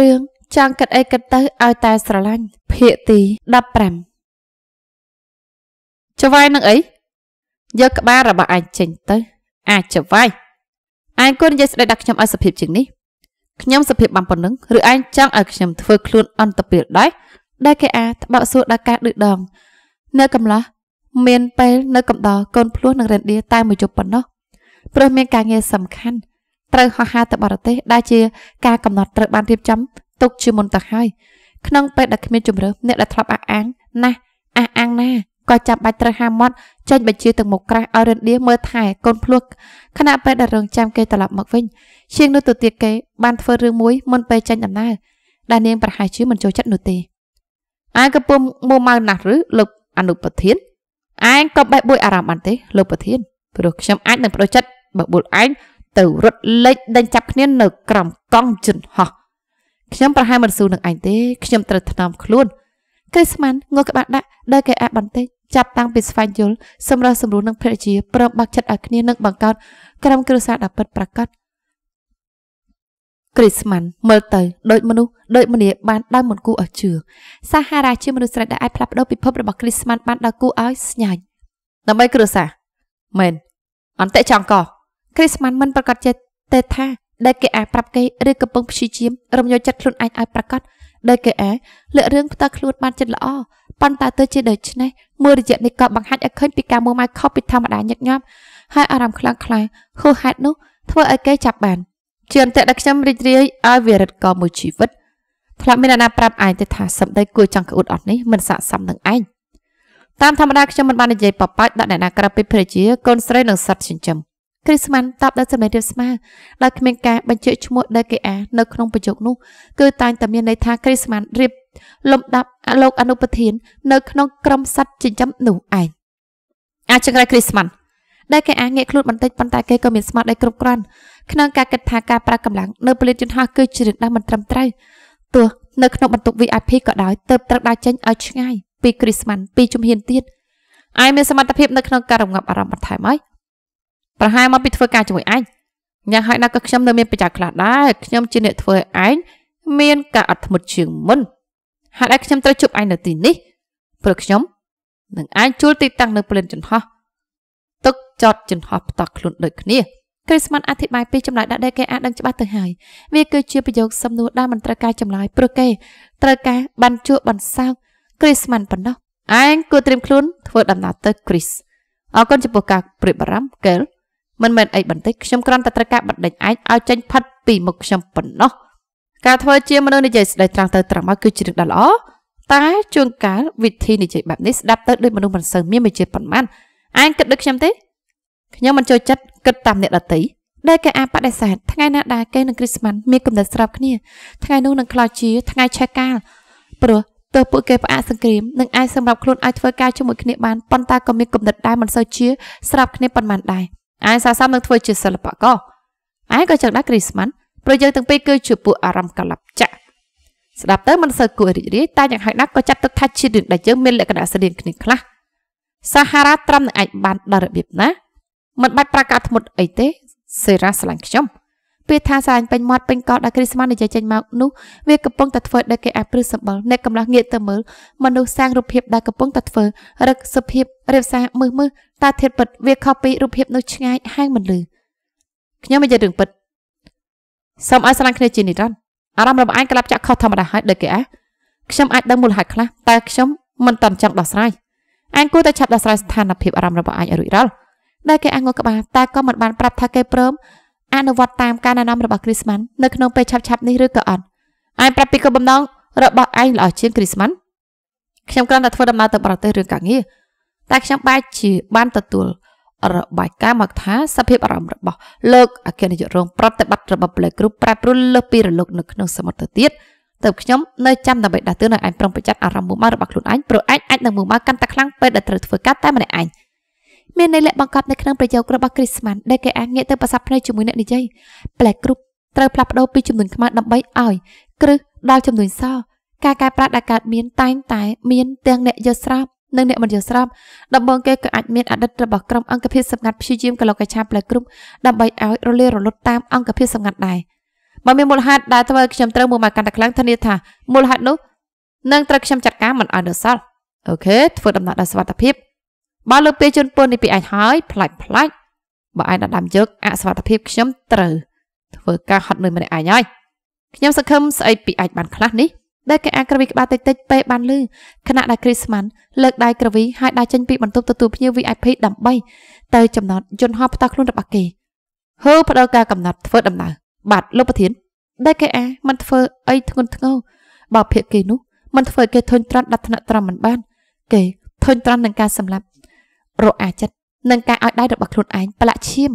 រឿងចង់គិតអីគិតទៅឲ្យតែ ស្រឡាញ់ភាកទី15ចវាយនឹងអី យកក្បាលរបស់អញចេញទៅ អាចចវាយអញគួរនិយាយស្ដីដាក់ខ្ញុំឲ្យសុភាពជាងនេះខ្ញុំសុភាពបំប៉ុណ្ណឹងឬអញចង់ឲ្យខ្ញុំធ្វើ ខ្លួនអន្តពាលដែរដែលគេអាត្បោកសួរដល់ការឌឺដងនៅកំឡោះមានពេលនៅកំដរកូនភ្លោះនឹងរ៉េនឌៀតែមួយជប់ប៉ុណ្ណោះព្រោះមានការងារសំខាន់ត្រូវហោះហើរទៅបរទេសដែលជាការកំណត់ត្រូវបានរៀបចំទុកជាមុនទៅហើយ ក្នុងពេលដែលគ្មានជំរឿនអ្នកដែលធ្លាប់អះអាងណាស់អះអាងណាក៏ចាំបាច់ត្រូវហាមាត់ចេញបញ្ជាទៅមុខក្រាស់ឲ្យរិនឌៀមើលថែកូនភ្លោះខណៈពេលដែលរងចាំគេត្រឡប់មកវិញជាងនោះទៅទៀតគេបានធ្វើរឿងមួយមុនពេលចេញដំណើរដែលនាងប្រហែលជាមិនចូលចិត្តនោះទេឯងកំពុងមួម៉ៅណាស់ឬលោកអនុប្រធានឯងក៏បេះបួយអារម្មណ៍បានទេលោកប្រធានព្រោះខ្ញុំអាចនឹងបដិចិត្តបើបុលឯងទៅរត់លេចដេញចាប់គ្នានៅក្រោមកង់ជិនហោះខ្ញុំប្រហែលមិនស៊ូនឹងឯងទេ ខ្ញុំត្រូវថ្នមខ្លួន គ្រីស្មាន់ងើក្បាលដាក់ដែលគេអាចបន្តិចចាប់តាំងពីស្វែងយល់សម្រាប់សម្រួលនឹងភរិយាព្រមបាក់ចិត្តឲ្យគ្នានឹងបង្កើតក្រុមគ្រួសារដ៏ពិតប្រាកដគ្រីស្មាន់មើលទៅដូចមនុស្សដូចមនីបានដើមមិនគូឲ្យជឿសាហារ៉ាជាមនុស្សស្រីដែលអាចផ្លាស់ប្ដូរពិភពរបស់គ្រីស្មាន់បានដល់គូឲ្យស្ញាញ់ដើម្បីគ្រួសារមែនអន្តៈចង់កោគ្រីស្មានមិនប្រកាសចេះទេថាដែលគេអាប្រាប់គេឬកំពុងព្យាយាមរំញោចិត្តខ្លួនឯងឲ្យប្រកាសដែលគេអាលើករឿងផ្ទាល់ខ្លួនបានចិត្តល្អប៉ុន្តែទៅជាដូច្នេះមួយរយៈនេះក៏បង្ហាញឲ្យឃើញពីការមួម៉ៅខុសពីធម្មតាញឹកញាប់ហើយអារម្មណ៍ខ្លាំងខ្លាយហួសហេតុនោះធ្វើឲ្យគេចាប់បានជាអន្តៈដែលខ្ញុំរីករាយឲ្យវិរិទ្ធក៏មួយជីវិតធ្លាប់មានអ្នកណាប្រាប់ឯងទៅថាសម្ដីគួរចង់ក្អួតអត់នេះមិនស័ក្តិសមនឹងឯងតាមធម្មតាខ្ញុំមិនបាននិយាយបបាច់ដល់អ្នកណាក្រៅពីភរិយាកូនស្រីនិងសត្វចិញ្ចឹមគ្រីស្មានតបដោយសម្លេងរាបស្មើដោយគ្មានការបញ្ជាឈ្មោះដេកេអានៅក្នុងប្រយោគនោះគឺតែងតែមានន័យថាគ្រីស្មានរៀបលំដាប់លោកអនុប្រធាននៅក្នុងក្រុមសัตว์ចិញ្ចឹមនោះឯងអាចចង្រៃគ្រីស្មានដែលគេអាចងាកខ្លួនបន្តិចប៉ុន្តែគេក៏មានស្មារតីគ្រប់គ្រាន់ក្នុងការគិតថាការប្រើកម្លាំងនៅពលិតយន្តហោះគឺជារឿងដែលមិនត្រឹមត្រូវទោះនៅក្នុងបន្ទប់ VIP ក៏ដោយទៅត្រូវដើរចេញឲ្យឆ្ងាយពីគ្រីស្មាន់ពីជំហានទៀតអាយមានសមត្ថភាពនៅក្នុងការរងាប់អារម្មណ៍បន្ថែមហើយប្រហែលមកពីធ្វើការជាមួយឯងយ៉ាងហោចណាស់ក៏ខ្ញុំនៅមានប្រយោជន៍ខ្លះដែរខ្ញុំជាអ្នកធ្វើឯងមាន ការអត់ធ្មត់ជាងមុនហេតុអីខ្ញុំត្រូវជួបឯងនៅទីនេះព្រោះខ្ញុំនឹងអាចជួលទីតាំងនៅព្រលិនចន្ទហោះទឹកចតចន្ទហោះផ្ដោះខ្លួនដូចគ្នាគ្រីស្មាន់អធិប្បាយពីចម្លើយដាក់ដែលគេអាចដឹងច្បាស់ទៅហើយវាគឺជាប្រយោគសំណួរដែលមិនត្រូវការចម្លើយព្រោះគេត្រូវការបានជួបបន្សោកគ្រីស្មាន់ប៉ុណ្ណោះឯងគួរត្រៀមខ្លួនធ្វើដំណើរទៅគ្រីស្អរគុណចំពោះការព្រៀបបារម្ភកែលមិនមែនអីបន្តិចខ្ញុំគ្រាន់តែត្រូវការបណ្ឌិតឯងឲ្យចេញផិតពីមុខខ្ញុំប៉ុណ្ណោះ ការធ្វើជា មនុស្សនិយាយស្ដីត្រង់ទៅត្រង់មកគឺជារឿងដ៏ល្អតែជួនកាលវិធីនិយាយបែបនេះស្ដាប់ទៅដូចមនុស្សមិនសូវមានមេជាតិប៉ុន្មានឯងគិតដូចខ្ញុំទេខ្ញុំមិនចូលចិត្តគិតតាមអ្នកដតីដែលគេអាចបដិសេធថ្ងៃណាដែលគេនឹងគ្រីស្មាន់មានកំណត់ស្របគ្នាថ្ងៃនោះនឹងខ្លោចជាថ្ងៃឆេកាលព្រោះទើបពួកគេផ្អាកសង្គ្រាមនឹងអាចសម្រាប់ខ្លួនឲ្យធ្វើការជាមួយគ្នាបានប៉ុន្តែក៏មានកំណត់ដែរមិនសូវជាស្របគ្នាប៉ុន្មានដែរឯងសរសើរនឹងធ្វើជាសិល្បករឯងក៏ចឹងដែរគ្រីស្មាន់ព្រោះយើងទាំងពីរគឺជាពួកអារម្មណ៍កលាប់ចាក់ស្ដាប់ទៅមិនសូវគួររីករាយតែយ៉ាងហោចណាស់ក៏ចាប់ទឹកថាជាតិដែលយើងមានលក្ខណៈស្តៀងគ្នាខ្លះសាហារ៉ាត្រាំនឹងអាចបានដល់របៀបណាមិនបាច់ប្រកាសធ្មុតអីទេសេរ៉ាស្រឡាញ់ខ្ញុំពាក្យថាសាញ់ពេញមាត់ពេញកោដែលគ្រីស្មានិយាយចេញមកនោះវាកំពុងតែធ្វើដែលគេអាចព្រឹសសម្បល់អ្នកកំឡោះងាកទៅមើលមនុស្សសាងរូបភាពដែលកំពុងតែធ្វើរឹកសភាពរៀបសារមឹសមឹសតែធៀបពិតវាខុសពីរូបភាពនោះឆ្ងាយហាងមិនលឺខ្ញុំនិយាយរឿងពិតសូមឲ្យស្រាញ់គ្នាជានិរន្តរ៍អារម្មណ៍របស់ឯងក្លាប់ចាក់ខុសធម្មតាហើយដូចគេអះខ្ញុំអាចដឹងមូលហេតុខ្លះតែខ្ញុំមិនតន់ចង់ដោះស្រាយឯងគួរតែឆាប់ដោះស្រាយស្ថានភាពអារម្មណ៍របស់ឯងឲ្យរួចរាល់ដែលគេអាចងក់ក្បាលតែក៏មិនបានប្រាប់ថាគេព្រមអនុវត្តតាមការណែនាំរបស់គ្រីស្មាន់នៅក្នុងពេលឆាប់ៗនេះឬក៏អត់ឯងប្រាប់ពីគោលបំណងរបស់ឯងល្អជាងគ្រីស្មាន់ខ្ញុំគ្រាន់តែធ្វើដំណើរទៅបរទេសរឿងកាងារតែខ្ញុំបែរជាបានទទួល របាយការណ៍មកថាសភាពអារម្មណ៍របស់លោកអគ្គនាយករងប្រតិបត្តិរបស់ផ្លេគ្រូប្រែប្រួលលើសពីរលកនៅក្នុងសមុទ្រទៅទៀតទៅខ្ញុំនៅចាំដើម្បីដាស់តឿនឲ្យឯងប្រុងប្រយ័ត្នអារម្មណ៍មួម៉ៅរបស់ខ្លួនឯងព្រោះឯងអាចនឹងមួម៉ៅកាន់តែខ្លាំងពេលដែលត្រូវធ្វើការតែម្នាក់ឯងមានន័យលាក់បង្កប់នៅក្នុងប្រយោគរបស់គ្រីស្មាន់ដែលគេអាចងាកទៅប្រសព្វភ្នែកជាមួយអ្នកនិយាយប្លែកគ្រប់ត្រូវផ្លាស់ប្ដូរពីចំនួនខ្មៅដើម្បីឲ្យ គ្រឹះដល់ចំនួនសការកែប្រែដែលកើតមានតែងតែមានទាំងអ្នកយល់ស្របនិងអ្នកមិនយល់ស្របដំបងគេក៏អាចមានអតីតរបស់ក្រុមអង្គភាពសម្ងាត់ព្យាយាមកលោកកាឆាប្លែកគ្រប់ដើម្បីឲ្យរលារលត់តាមអង្គភាពសម្ងាត់ដែរបើមានមូលហេតុដែលធ្វើឲ្យខ្ញុំត្រូវមួយមកកាន់តែខ្លាំងធានាថាមូលហេតុនោះនឹងត្រូវខ្ញុំចាត់ការមិនឲ្យដល់សល់អូខេធ្វើដំណើរដល់សុវត្ថិភាពបើលើពេលជន់ពើនេះពីឯងហើយផ្លាច់ផ្លាច់បើឯងដណ្ដើមយកអសវត្ថភាពខ្ញុំត្រូវធ្វើការហត់នឿយម្នាក់ឯងហើយខ្ញុំសង្ឃឹមស្អីពីឯងបានខ្លះនេះដែលគេអាក្រវីក្បាលតិចតិចពេលបានលឺខណៈដែលគ្រីស្មាន់លើកដៃក្រវីហើយដើរចេញពីបន្ទប់ទទួលភ្ញៀវ VIP ដើម្បីទៅចំណត់យន្តហោះផ្ទាល់ខ្លួនរបស់គេហឺផ្ដល់ការកំណត់ធ្វើដំណើរបាទលោកប្រធានដែលគេអាមិនធ្វើអីធ្ងន់ធ្ងរបើភាកគេនោះមិនធ្វើគេធុញទ្រាន់ដាច់ថ្នាក់ត្រង់មិនបានគេធុញទ្រាន់នឹងការសម្លាប់រអាចិត្តនឹងការឲ្យដៃរបស់ខ្លួនឯងប្រឡាក់ឈាម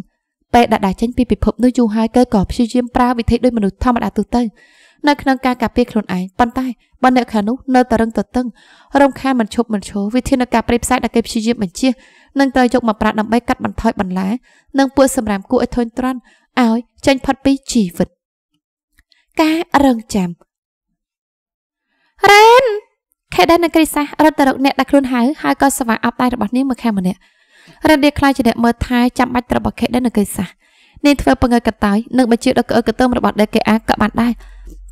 ពេលដែលដៃចេញពីពិភពនោះយូរហើយគេក៏ព្យាយាមប្រើវិធីដូចមនុស្សធម្មតាទូទៅនៅក្នុងការការពារខ្លួនឯងប៉ុន្តែបើអ្នកខាងនោះនៅតែរឹងតឹងរំខានមិនឈប់មិនឈរវិធីនៃការប្រៀបផ្សាយដែលគេព្យាយាមបញ្ជានឹងត្រូវយកមកប្រាក់ដើម្បីកាត់បន្ថយបន្លានិងពួកសម្រាមគួរឲ្យធុញទ្រាន់ឲ្យចេញផុតពីជីវិតការរងចាំរ៉េនហេតុដែលនគរិសាសរត់ទៅរកអ្នកដែលខ្លួនហៅហើយក៏ស្វាយអប់ដៃរបស់នាងមកខាងម្នាក់រត់រៀកខ្លាចជាអ្នកមើលថែចាំបាច់របស់ខេដែលនគរិសាសនាងធ្វើពង្រើកតើយនិងបញ្ជាដល់កអើកតើមរបស់ដែលគេអាក៏បានដែរ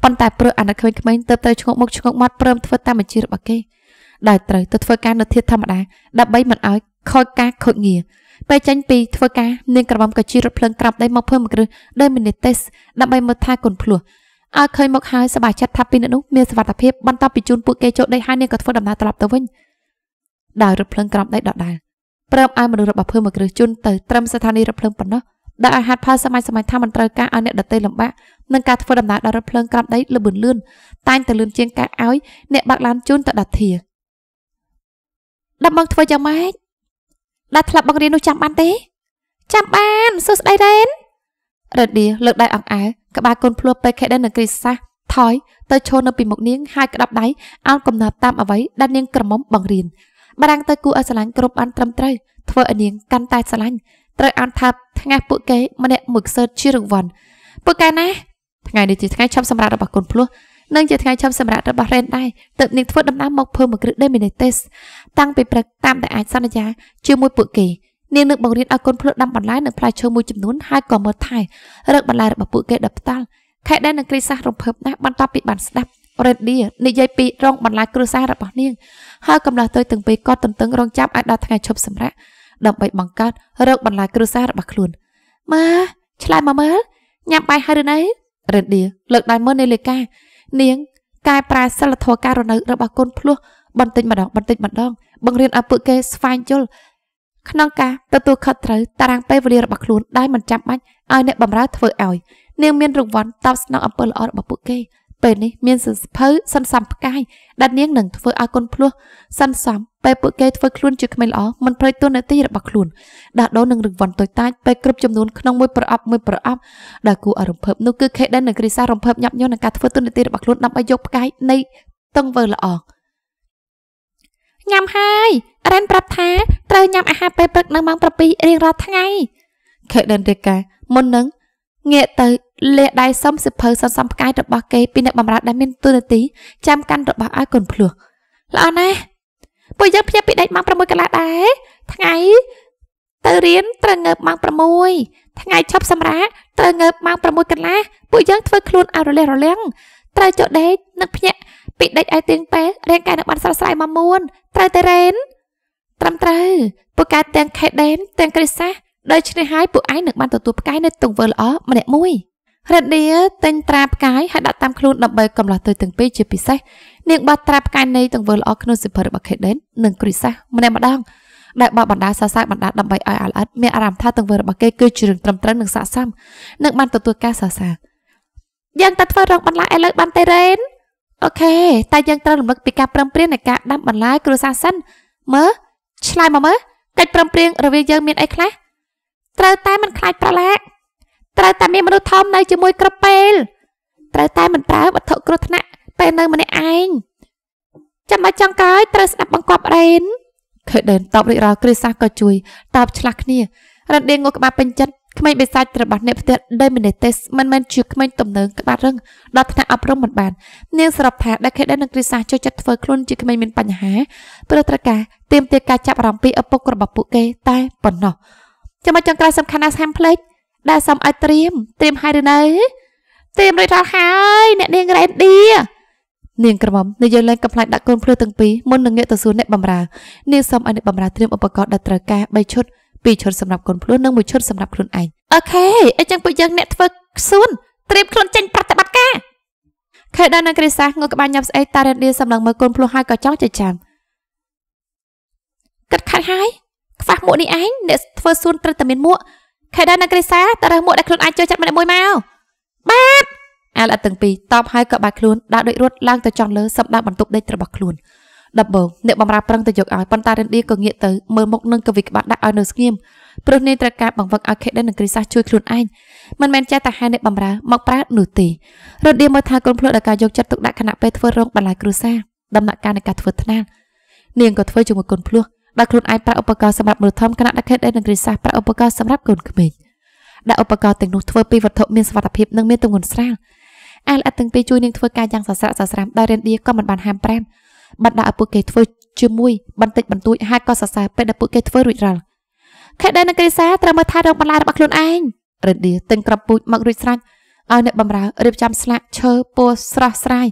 ប៉ុន្តែព្រោះអាអ្នកក្មេងៗទៅទៅឈ្ងោកមុខឈ្ងោកមាត់ព្រមធ្វើតាមបញ្ជារបស់គេដែលត្រូវទៅធ្វើការនៅធាតធម្មតាដើម្បីមិនឲ្យខូចការខូចងារពេលចាញ់ពីធ្វើការនាងក្រមុំក៏ជិះរថភ្លើងក្រាប់ដៃមកធ្វើមកគ្រឹះដោយមីនីទេសដើម្បីមើលថែគុណភ្លោះឲ្យឃើញមកហើយសប្បាយចិត្តថាពីរនាក់នោះមានសុវត្ថិភាពបន្តពីជូនពួកគេចូលដីហើយនាងក៏ធ្វើដំណើរត្រឡប់ទៅវិញដោយរថភ្លើងក្រំដីដដែលប្រាប់ឲ្យមនុស្សរបស់ភឿមកគ្រឹះជូនទៅត្រឹមស្ថានីយ៍រថភ្លើងប៉ុណ្ណោះដែលឲ្យហាត់ផលសម័យសម័យថាមិនត្រូវការឲ្យអ្នកដតីលំបាកនឹងការធ្វើដំណើរដោយរថភ្លើងក្រំដីលបឿនលឿនតែងតែលឿនជាងការឲ្យអ្នកបើកឡានជូនទៅដាធាដំបងធ្វើយ៉ាងម៉េចដល់ធ្លាប់បង្រៀននោះចាំបានទេ ចាំបានសួស្ដីរ៉េនរដៀលើកដៃអង្អែក្បាលកូនភ្លោះពេកខេដិននឹងគ្រីសាសថយទៅឈរនៅពីមុខនាងហើយក្តាប់ដៃអោនកំណត់តាមអ្វីដែលនាងក្រមុំបង្រៀនបារាំងទៅគូឲ្យស្រឡាញ់គ្រប់អានត្រឹមត្រូវធ្វើឲ្យនាងកាន់តែស្រឡាញ់ត្រូវអានថា ថ្ងៃពួកគេម្នាក់មួយខ្សឺតជារង្វាន់ពួកគេណាថ្ងៃនេះជាថ្ងៃឈប់សម្រាប់របស់កូនភ្លោះនិងជាថ្ងៃឈប់សម្រាប់របស់រ៉េនដែរទើបនាងធ្វើដំណើរមកភើមកគ្រឹះដេមីនេទេសតាំងពីព្រឹកតាមដែលអាចសន្យាជាមួយពួកគេនាងនឹងបង្រៀនឲ្យកូនភ្លុកដាំបន្លែនិងផ្លែឈើមួយចំនួនហើយក៏មើលថែរកបន្លែរបស់ពួកគេដល់ផ្ដាល់ខេតដែលនឹងគ្រីសាសរំភើបណាស់បន្ទាប់ពីបានស្ដាប់រ៉េឌីនិយាយពីរងបន្លាយគ្រួសាររបស់នាងហើយកំឡោះទៅទាំងពីរគាត់ទន្ទឹងរង់ចាំឲ្យដល់ថ្ងៃឈប់សម្រាកដើម្បីបង្កើតរោគបន្លាយគ្រួសាររបស់ខ្លួនម៉ាឆ្លើយមកមើលញ៉ាំបាយហើយឬនៅរ៉េឌីលើកដៃមើលនៅលេខានាងកែប្រែសិលធម៌ការរនៅរបស់កូនភ្លោះបន្តិចម្ដងបន្តិចម្ដងបង្រៀនឲ្យពួកគេស្វែងយល់ក្នុងការទទួលខុសត្រូវតារាងពេលវេលារបស់ខ្លួនដែលមិនចាំបាច់ឲ្យអ្នកបម្រើធ្វើឲ្យនាងមានរង្វាន់តបស្នងអំពើល្អរបស់ពួកគេពេលនេះមានសិស្សភៅសន្សំផ្កាយដែលនាងនឹងធ្វើឲ្យគុណភ្លោះសន្សំពេលពួកគេធ្វើខ្លួនជាក្មេងល្អមិនប្រេចទុននទីរបស់ខ្លួនដោះដូរនឹងរង្វាន់តូចតាចពេលគ្រប់ចំនួនក្នុងមួយប្រអប់មួយប្រអប់ដែលគួរឲ្យរំភើបនោះគឺខេដិននៅគ្រីសារំភើបញាប់ញ័រនឹងការធ្វើទុននទីរបស់ខ្លួនដើម្បីយកផ្កាយនៃតឹងវើល្អ។ញ៉ាំហើយរ៉ែនប្រាប់ថាត្រូវញ៉ាំអាហារពេលព្រឹកនៅម៉ោង7រៀងរាល់ថ្ងៃខេដិនរាកាមុននឹងងាកទៅលាដៃសុំសិភៅសន្សំផ្កាយរបស់គេពីអ្នកបម្រើដែលមានទូនាទីចាំកាន់របស់ឲ្យកូនភ្លោះល្អណាស់ពួកយើងភ្ញាក់ពីដេកម៉ោង6កន្លះដែរថ្ងៃ ទៅរៀនត្រូវងើបម៉ោង6ថ្ងៃឈប់សម្រាកត្រូវងើបម៉ោង6កន្លះពួកយើងធ្វើខ្លួនឲ្យរលះរលាំងត្រូវចុះដេកនិងភ្ញាក់ពីដេចឲ្យទៀងទេរាងកាយនឹងបានស្រស់ស្រាយមកមួនត្រូវតែរ៉េនត្រឹមត្រូវពួកកែទាំងខេដេនទាំងគ្រិសាសដូច្នេះហើយពួកឯងនឹងបានទទួលផ្កាយនៅទង្វើល្អម្នាក់មួយរតនាទិញត្រាផ្កាយហើយដាក់តាមខ្លួនដើម្បីកំឡោះទុយទាំងពីរជាពិសេសនាងបាត់ត្រាផ្កាយនៃទង្វើល្អក្នុងសិភើរបស់ខេដេននិងគ្រិសាសម្នាក់ម្ដងដែលបបបណ្ដាសាសាយបណ្ដាដើម្បីឲ្យអាលអិតមានអារម្មណ៍ថាទង្វើរបស់គេគឺជារឿងត្រឹមត្រូវនិងស័ក្តិសមនិងបានទទួលការសាសាយ៉ាងតែធ្វើរងបន្លាឥឡូវបានទេរ៉េនអូខេតែយើងត្រូវរំលឹកពីការប្រឹងប្រែងនៃការដាំបន្លែគ្រួសារសិនមើលឆ្លើយមកមើលកិច្ចប្រឹងប្រែងរវាងយើងមានអីខ្លះត្រូវតែមិនខ្លាចប្រឡាក់ត្រូវតែមានមនុស្សធំនៅជាមួយគ្រប់ពេលត្រូវតែមិនប្រើវត្ថុគ្រោះថ្នាក់ពេលនៅម្នាក់ឯងចាំបាច់ចង់ក្រោយត្រូវស្ដាប់បង្គាប់រ៉េនឃើញដើនតបរិចរាល់គ្រាសាសក៏ជួយតបឆ្លាស់គ្នារ៉េនដៀងងក់ក្បាលពេញចិត្តក្មេងបិសាចរបស់អ្នកផ្ទះដីមីនេទេសមិនមែនជាក្មេងទំនើងក្បាត់រឹងដល់ថ្នាក់អប់រំមិនបាន នាងស្រាប់ថាដែលខេដែលនឹងគ្រីសាចូលចិត្តធ្វើខ្លួនជាក្មេងមានបញ្ហាព្រោះត្រូវការទៀមទាការចាប់អារម្មណ៍ពីឪពុករបស់ពួកគេតែប៉ុណ្ណោះចំណុចចុងក្រោយសំខាន់ណាស់ហាំភ្លេចដែលសំឲ្យត្រៀមត្រៀមហើយឬនៅត្រៀមរួចរាល់ហើយអ្នកនាងរ៉េនឌីនាងក្រមុំនាយកលែងកំផ្លាច់ដាក់កូនភ្លើទាំងពីរមុននឹងងាកទៅសួរអ្នកបម្រើនាងសុំឲ្យអ្នកបម្រើត្រៀមឧបករណ៍ដែលត្រូវការ3ឈុតពីរឈុតសម្រាប់កូនភ្លោះនិងមួយឈុតសម្រាប់ខ្លួនឯងអូខេអញ្ចឹងពួកយើងអ្នកធ្វើសួនត្រៀមខ្លួនចេញប្រតិបត្តិការខេដានិងគ្រីសាងើក្បាលញ៉ាំស្អែកតារ៉េនឌីសម្លឹងមើលកូនភ្លោះហើយក៏ចង់ចិញ្ចាំកាត់ខាត់ហើយខ្វះមួកនេះឯងអ្នកធ្វើសួនត្រូវតែមានមួកខេដានិងគ្រីសាតើរើសមួកដែលខ្លួនឯងចូលចិត្តម្នាក់មួយមកបាទអាឡាទាំងពីរតបហើយក៏បាក់ខ្លួនដើរដូចរត់ឡើងទៅចង់លើសម្ដៅបន្ទប់ដេករបស់ខ្លួនដំបូងអ្នកបំរើប្រឹងទៅយកឲ្យប៉ុន្តែរិនឌីក៏ងាកទៅមើលមុខនឹងកវីក្បាត់ដាក់ឲ្យនៅស្ងៀមព្រោះនាងត្រូវការបង្វឹកឲ្យខេដិននិងគ្រីសាសជួយខ្លួនឯងមិនមែនចេះតែហៅអ្នកបំរើមកប្រានោះទេរិនឌីមើលថាកូនភ្លើដល់ការយកចិត្តទុកដាក់គណៈពេលធ្វើរងបន្លាយគ្រួសារដំណាក់កាលនៃការធ្វើថ្នាក់នាងក៏ធ្វើជាមួយកូនភ្លោះដែលខ្លួនឯងប្រាក់ឧបករណ៍សម្រាប់មនុស្សធំគណៈដាក់ខេដិននិងគ្រីសាសប្រាក់ឧបករណ៍សម្រាប់កូនក្មេងដាក់ឧបករណ៍ទាំងនោះធ្វើពីវត្ថុមានសវត្ថភាពនិងមានទម្ងន់ស្រាលអាលអត់ទាំងពីរជួយនាងធ្វើការយ៉ាងសស្រាក់សស្រាំដោយរិនឌីក៏មិនបានហាមប្រាមបណ្ដាឲ្យពួកគេធ្វើជាមួយបន្តិចបន្តួចហើយក៏សរសើរពេលដែលពួកគេធ្វើរួចរាល់ខេដែលនៅគ្រីសាត្រូវមើលថែរោគបន្លារបស់ខ្លួនឯងរឌីទិញក្របពូជមករួចស្រេចឲ្យអ្នកបំរើរៀបចំស្លាកឈើពណ៌ស្រស់ស្រាយ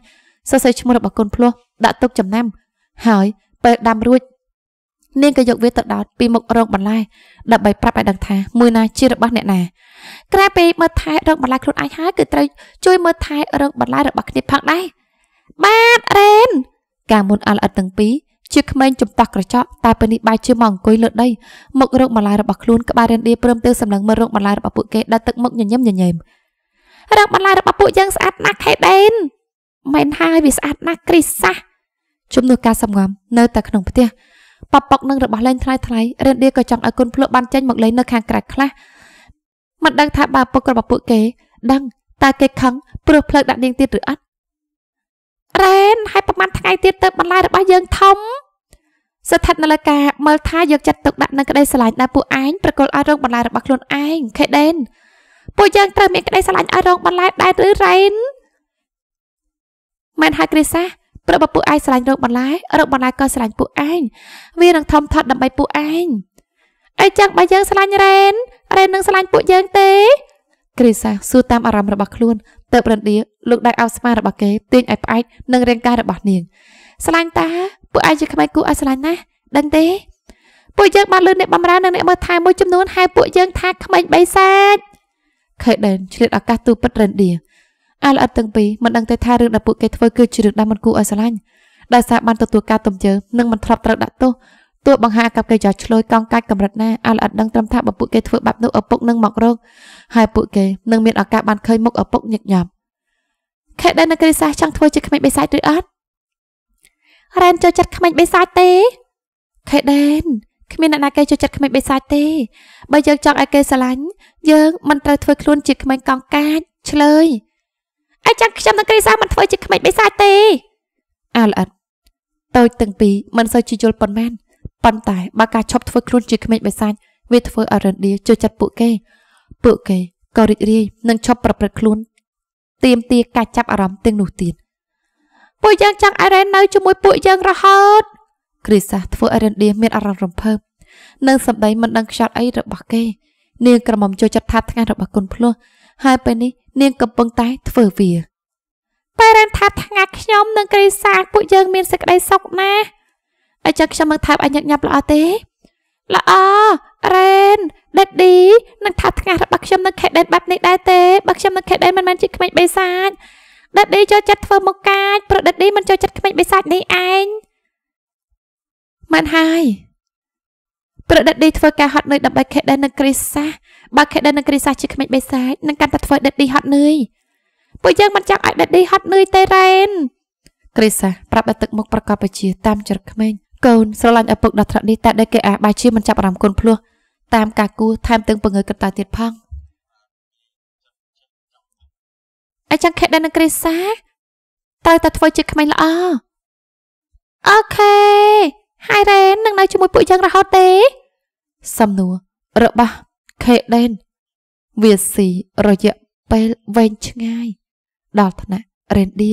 សរសេរឈ្មោះរបស់កូនភ្លោះដាក់ទុកចំណាំហើយពេលដាំរួចនាងក៏យកវាទៅដោតពីមុខរោងបន្លែដើម្បីប្រាប់ឲ្យដឹងថាមួយណាជារបស់អ្នកណា ក្រៅពីមើលថែរោងបន្លែខ្លួនឯងហើយគឺត្រូវជួយមើលថែរោងបន្លែរបស់គ្នាផងដែរបាទរ៉េនកាមុនអលអិតទាំងពីរជាក្មេងចំតោះក្រចកតែពេលនេះបែរជាមកអង្គុយលើដីមុខរោគម្លាយរបស់ខ្លួនក្បាលរានឌីព្រមទាំងសម្លឹងមើលរោគម្លាយរបស់ពួកគេដែលទឹកមុខញញឹមញញែមរោគម្លាយរបស់ពួកយើងស្អាតណាស់ខេដេនមែនហើយវាស្អាតណាស់គ្រីសាសជំនួសការសម្ងំនៅតែក្នុងផ្ទះប៉ប៉ុកនឹងរបស់លេងថ្លៃថ្លៃរានឌីក៏ចង់ឲ្យគុណភ្លុកបានចេញមកលេងនៅខាងក្រៅខ្លះមិនដឹងថាបើពុករបស់ពួកគេ ដឹងតើគេខឹងព្រោះភ្លើងដាក់នាងទៀតឬអត់រ៉ែនហើយប្រហែលថ្ងៃទៀតទៅបន្លែរបស់យើងធំ ស្ថិតនៅលើការមើលថាយកចិត្តទុកដាក់នៅក្តីស្រឡាញ់ដែលពួកឯងប្រកល់ឲ្យរងបន្លែរបស់ខ្លួនឯងខេដេនពួកយើងត្រូវមានក្តីស្រឡាញ់ឲ្យរងបន្លែដែរឬរ៉ែនមែនហើយគ្រីសាប្រពន្ធពួកឯងស្រឡាញ់រងបន្លែរងបន្លែក៏ស្រឡាញ់ពួកឯងវានឹងធំធាត់ដើម្បីពួកឯងអីចឹងបើយើងស្រឡាញ់រ៉ែនរ៉ែននឹងស្រឡាញ់ពួកយើងទេ គ្រីសាសួរតាមអារម្មណ៍របស់ខ្លួនទៅប្រណ្ឌាលោកដៅអោស្មារបស់គេ ទាញឲ្យផ្អែកនឹងរាងកាយរបស់នាង ស្លាញ់តា ពួកឯងជាក្មេងគូឲ្យស្លាញ់ណាស់ដឹងទេពួកយើងបានលឺអ្នកបំរើនិងអ្នកមើលថែមួយចំនួនហើយពួកយើងថាក្មេងបីសាច់ខេដែនឆ្លៀតឱកាសទូពិតរិនឌីអាលអត់ទាំងពីរមិនដឹងទេថារឿងដែលពួកគេធ្វើគឺជារឿងដែលមិនគួរឲ្យស្រឡាញ់ដោយសារបានទទួលការទំជើនិងមិនធ្លាប់ត្រូវដាក់ទោសទោះបង្ហាអាកប្បកិរិយាឆ្លួយកង់កាច់កម្រិតណាអាល្អិតដឹងត្រឹមថាបើពួកគេធ្វើបែបនោះឪពុកនឹងមករកហើយពួកគេនឹងមានឱកាសបានឃើញមុខឪពុកញឹកញាប់ខេតដែលនៅគ្រីសាសចង់ធ្វើជាក្មេងបិសាចឬអត់រ៉ែនចូលចិត្តក្មេងបិសាចទេខេដែនគ្មានអ្នកណាគេចូលចិត្តក្មេងបិសាចទេបើយើងចង់ឲ្យគេស្រឡាញ់យើងមិនត្រូវធ្វើខ្លួនជាក្មេងកង់កាចឆ្លើយអញ្ចឹងខ្ញុំនឹងគ្រីសាមិនធ្វើជាក្មេងបិសាចទេអាល្អិតតូចទាំងពីរមិនសូវជាយល់ប៉ុន្មានប៉ុន្តែបើការឈប់ធ្វើខ្លួនជាក្មេងបិសាចវាធ្វើឲ្យរនឌីជួយចាត់ពួកគេពួកគេក៏រីករាយនឹងឈប់ប្រព្រឹត្តខ្លួនទៀមទាការចាប់អារម្មណ៍ទាំង នោះទៀតពួកយើងចង់ឲ្យរ៉េននៅជាមួយពួកយើងរហូតគ្រីសាធ្វើឲ្យរនឌីមានអារម្មណ៍រំភើបនិងសម្ដីមិនដឹងខ្យល់អីរបស់គេ នាងក្រមុំចូលចិត្តថាថ្ងៃរបស់គុណភ្លោះហើយពេលនេះ នាងកំពុងតែធ្វើវាពេលរ៉េនថាថ្ងៃខ្ញុំនិងគ្រីសាពួកយើងមានសេចក្តីសុខណាស់អញ្ចឹងខ្ញុំមកថាបអញញឹកញាប់ល្អទេល្អរ៉េនដេតឌីនឹងថាថ្ងាសរបស់ខ្ញុំនឹងខេដេតបែបនេះដែរទេបើខ្ញុំនឹងខេដេតមិនមែនជាក្មេងបេសាចដេតឌីចូលចិត្តធ្វើមុខកាចប្រដេតឌីមិនចូលចិត្តក្មេងបេសាចនេះឯងមិនហើយប្រដេតឌីធ្វើការហត់នឿយដើម្បីខេដេតនឹងគ្រីសាបើខេដេតនឹងគ្រីសាជាក្មេងបេសាចនឹងកាន់តែធ្វើដេតឌីហត់នឿយពួកយើងមិនចង់ឲ្យដេតឌីហត់នឿយទេរ៉េនគ្រីសាប្រាប់ដល់ទឹកមុខប្រកបជាតាមចិត្តក្មេងកូនស្រឡាញ់ឪពុកដល់ថ្នាក់នេះតែដូចគេអះបាយជាមិនចាប់អារម្មណ៍កូនភ្លោះតាមការគូថែមទាំងពង្រើកតៅទៀតផងអញ្ចឹងខេតដល់នឹងក្រេសាត្រូវតែធ្វើជាក្មេងល្អអូខេហើយរ៉េននឹងនៅជាមួយពួកយើងរហូតទេ សំណួររបស់ខេដេនវាស៊ីរយៈពេលវែងឆ្ងាយ ដល់ថ្នាក់រ៉េនឌៀ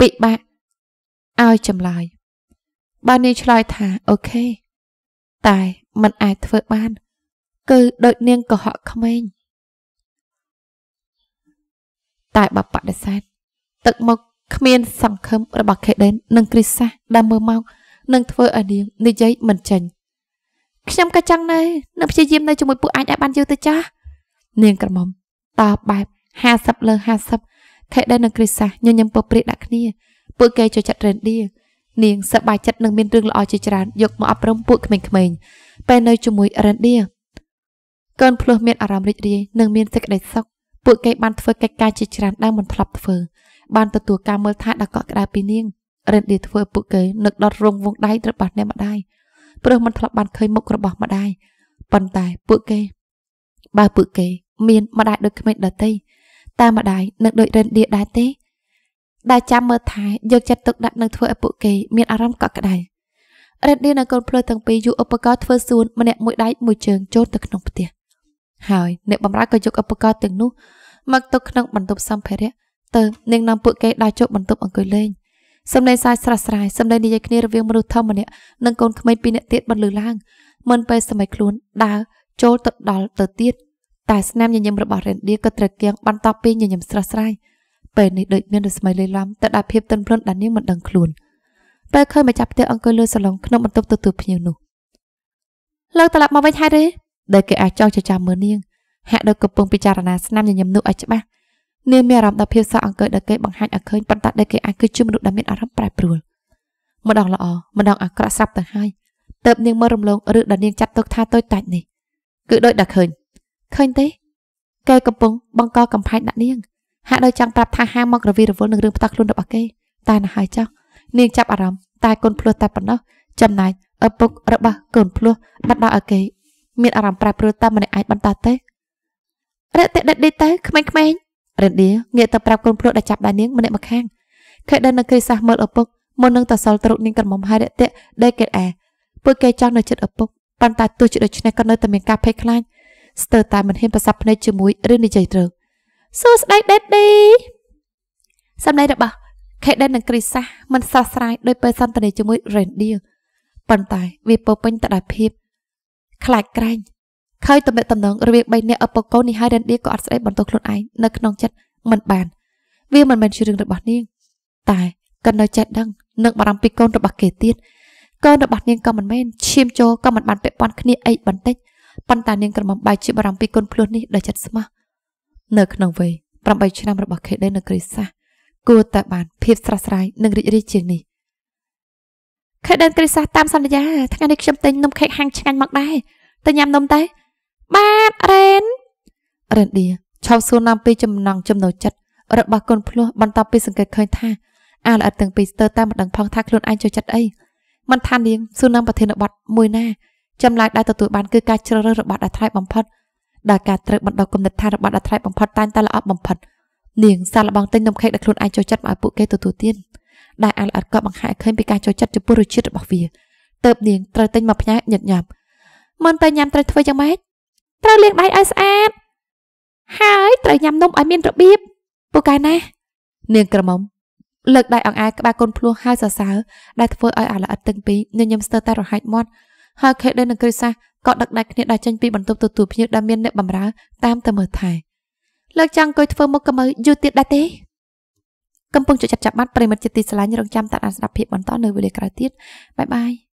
ពិបាកឲ្យចម្លើយបើនាងឆ្លើយថាអូខេតែมันអាចធ្វើបាន គឺដូចនាងកុហកក្មេងតែបបដិសេធទឹកមកគ្មានសង្ឃឹមរបស់ខេដិននិងគ្រីសាសដែលមើលមកនឹងធ្វើឲ្យនាងនិយាយមិនចេញខ្ញុំក៏ចង់ដែរនឹងព្យាយាមនៅជាមួយពួកអញឲ្យបានយូរទៅចាស់នាងក្រមុំតបបែប50លើ50ខេដិននិងគ្រីសាសញញឹមពព្រាកដាក់គ្នាពួកគេចូលចិត្តរេនឌីនាងសប្បាយចិត្តនឹងមានរឿងល្អជាច្រើន យកមកអប់រំពួកក្មេងៗពេលនៅជាមួយរិនឌីកូនភ្លោះមានអារម្មណ៍រីករាយនិងមានសេចក្តីសុខពួកគេបានធ្វើកិច្ចការជាច្រើនដែលមិនធ្លាប់ធ្វើបានទទួលការមើលថែដ៏កក់ក្តៅពីនាងរិនឌីធ្វើពួកគេនឹកដល់រងវងដៃរបស់អ្នកម្ដាយព្រោះមិនធ្លាប់បានឃើញមុខរបស់ម្ដាយប៉ុន្តែពួកគេបើពួកគេមានម្ដាយដូចក្មេងដតីតែម្ដាយនឹងដូចរិនឌីដែរទេដែលចាំមើលថែយកចិត្តទុកដាក់នឹងធ្វើឲ្យពួកគេ មានអារម្មណ៍កក់ក្ដៅរិទ្ធិនិងកូនភ្លើទាំងពីរយកឧបករណ៍ធ្វើសួនម្នាក់មួយដៃមួយជើងចូលទៅក្នុងផ្ទះហើយអ្នកបម្រើក៏យកឧបករណ៍ទាំងនោះមកទុកក្នុងបន្ទប់សម្ភារៈទៅនាងនាំពួកគេដើរចូលបន្ទប់អង្គុយលេងសំឡេងសាយស្រស់ស្រាយសំឡេងនិយាយគ្នារវាងមនុស្សធំម្នាក់និងកូនក្មេងពីរនាក់ទៀតបន្លឺឡើងមុនពេលសម័យខ្លួនដើរចូលទៅដល់ទៅទៀតតែស្នាមញញឹមរបស់រេនឌីក៏ត្រឹកគៀងបន្តពីញញឹមស្រស់ស្រាយពេលនេះដូចមានរស្មីលេីឡំទៅដល់ភាពទន់ភ្លន់ដែលនាងមិនដឹងខ្លួនពេលឃើញម្ចាស់ផ្ទះអង្គុយលើសាឡុងក្នុងបន្ទប់ទទួលភ្ញៀវនោះលើកត្រឡប់មកវិញហើយទេដែលគេអាចចង់ចចាំមើលនាង ហាក់ដូចកំពុងពិចារណាស្នាមញញឹមនោះឲ្យច្បាស់នាងមានអារម្មណ៍ដល់ភាពសក់អង្គុយដែលគេបង្ហាញឲ្យឃើញប៉ុន្តែដែលគេអាចគឺជាមនុស្សដែលមានអារម្មណ៍ប្រែប្រួលម្ដងល្អម្ដងអាក្រក់ស្រាប់ទៅហើយទៅបនាងមើលរំលងឬដែលនាងចាត់ទុកថាតូចតាចនេះគឺដូចដែលឃើញឃើញទេគេកំពុងបង្កកំផែងដាក់នាងហាក់ដូចចង់ប្រាប់ថាហាងមករវីរវល់នឹងរឿងផ្ទាល់ខ្លួនរបស់គេតែណ៎ហើយចុះនាងចាប់អារម្មណ៍តែកូនភ្លោះតែប៉ុណ្ណោះចំណែកឪពុករបស់កូនភ្លោះបាត់ដល់ឲ្យគេ មានអារម្មណ៍ប្រែប្រួលតាមម្នាក់ឯងបន្តទេរតិដិតនេះទៅក្មេងៗរណ្ដាងាកទៅប្រាប់កូនភ្លោះដែលចាប់ដែរនាងម្នាក់មកខាងខេដិននៅគ្រីសះមើលឪពុកមុននឹងតសល់ទ្រុកនាងក្រមុំហើយរតិដេកេតអែពួកគេចង់នៅចិត្តឪពុកប៉ុន្តែទោះជាដូច្នេះក៏នៅតែមានការភ័យខ្លាចស្ទើរតែមិនហ៊ានប្រសັບភ្នែកជាមួយឬនិយាយត្រូវសួស្តីដេតឌីសម្ដីរបស់ Kaden និង Krisa មិនស្រស់ស្រាយដោយពេលសន្ទនាជាមួយ Randall ប៉ុន្តែវាពោពេញទៅដោយភាពខ្លាចក្រែងខើញទំនាក់ទំនងរវាង3នាក់ឪពុកកូននេះហើយ Randall ក៏អត់ស្ដីបន្ទោសខ្លួនឯងនៅក្នុងចិត្តមិនបាន វាមិនមែនជារឿងរបស់នាង តែក៏នៅចិត្តដឹងនិងបារម្ភពីកូនរបស់គេទៀតកូនរបស់នាងក៏មិនមែនឈាមចូលក៏មិនបានពាក់ព័ន្ធគ្នាអីបន្តិចប៉ុន្តែនាងក្រមុំបាយជាបារម្ភពីកូនភ្លោះនេះដោយចិត្តស្មោះនៅក្នុងវ័យ8ឆ្នាំរបស់ ខេដេនៅគ្រិស្សាសគួរតែបានភាពស្រស់ស្រាយនិងរីករាយជាងនេះខេដេនគ្រិស្សាសតាមសន្យាថ្ងៃនេះខ្ញុំទិញនំខេកហាងឆ្ងាញ់មកដែរទៅញ៉ាំនំទៅបាទរ៉េនរ៉េនឌីឆោតសួរនាំពីចំណងចំណោចិត្តរបស់កូនភ្លោះបន្ទាប់ពីសង្កេតឃើញថា អាល្អិតទាំងពីរស្ទើរតែមិនដឹងផងថាខ្លួនឯងចូលចិត្តអីមិនថានាងសួរនាំប្រធានបទមួយណាចម្លើយដែលទទួលបានគឺការជ្រើសរើសរបស់ដែលថ្លៃបំផុតដោយការត្រូវបណ្ដុះគំនិតថារបស់ដែលថ្លៃបំផុតតែងតែល្អបំផុតនាងសាឡបងទិញនំខេកដែលខ្លួនឯងចូលចិត្តមកឲ្យពួកគេទទួលទានដែលអាល់អត់ក៏បង្ហាញឃើញពីការចូលចិត្តចំពោះរសជាតិរបស់វាទៅបនាងត្រូវទិញមកផ្ញើញឹកញាប់មុនទៅញ៉ាំត្រូវធ្វើយ៉ាងម៉េចត្រូវលាងដៃឲ្យស្អាតហើយត្រូវញ៉ាំនំឲ្យមានរបៀបពូកែណាស់នាងក្រមុំលើកដៃអង្អែលក្បាលកូនភ្លោះហើយសរសើរដែលធ្វើឲ្យអាឡអិតទាំងពីរញញឹមស្ទើរតែរហែកមាត់ហើយខេដេនិងគ្រីសាក៏ដឹកដៃគ្នាដើរចេញពីបន្ទប់ទទួលភ្ញៀវដែលមានអ្នកបម្រើតាមតែមើលថែលោកចង់អង្គុយធ្វើមុខកមើយូរទៀតដែរទេកំពុងចុចចាប់ចាប់បាត់ប្រិមិត្តជាទីស្រឡាញ់រងចាំតាត់អានស្ដាប់ភាពបន្តនៅវេលាក្រោយទៀតបាយបាយ